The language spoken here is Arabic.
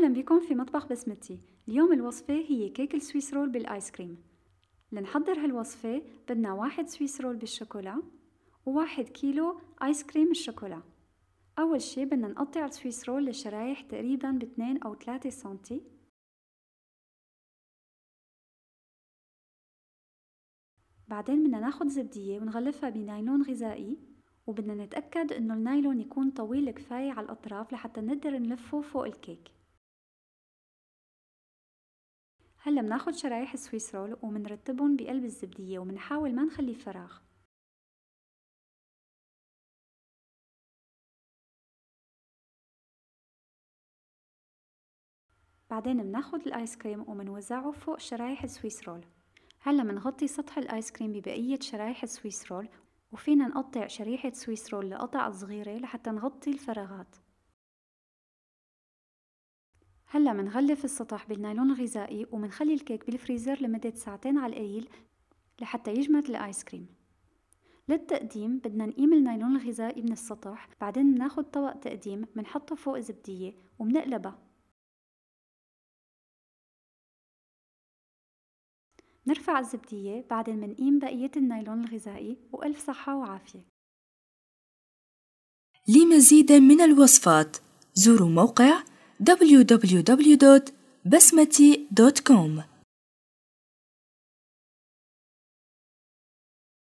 أهلا بكم في مطبخ بسمتي اليوم الوصفة هي كيك السويس رول بالآيس كريم لنحضر هالوصفة بدنا واحد سويس رول بالشوكولا وواحد كيلو آيس كريم الشوكولا أول شي بدنا نقطع السويس رول لشرايح تقريبا ب2 أو 3 سنتي بعدين بدنا ناخد زبدية ونغلفها بنايلون غذائي وبدنا نتأكد إنه النايلون يكون طويل كفاية على الأطراف لحتى نقدر نلفه فوق الكيك هلا بناخد شرايح السويس رول بقلب الزبدية ومنحاول ما نخلي فراغ بعدين بناخد الايس كريم ومنوزعه فوق شرايح السويس رول هلا منغطي سطح الايس كريم ببقية شرايح السويس رول وفينا نقطع شريحة سويس رول لقطع صغيرة لحتى نغطي الفراغات هلا منغلف السطح بالنايلون الغذائي ومنخلي الكيك بالفريزر لمدة ساعتين على القليل لحتى يجمد الايس كريم للتقديم بدنا نقيم النايلون الغذائي من السطح بعدين بناخد طبق تقديم بنحطه فوق زبدية وبنقلبها نرفع الزبدية بعدين بنقيم بقية النايلون الغذائي وألف صحة وعافية لمزيد من الوصفات زوروا موقع www.basmati.com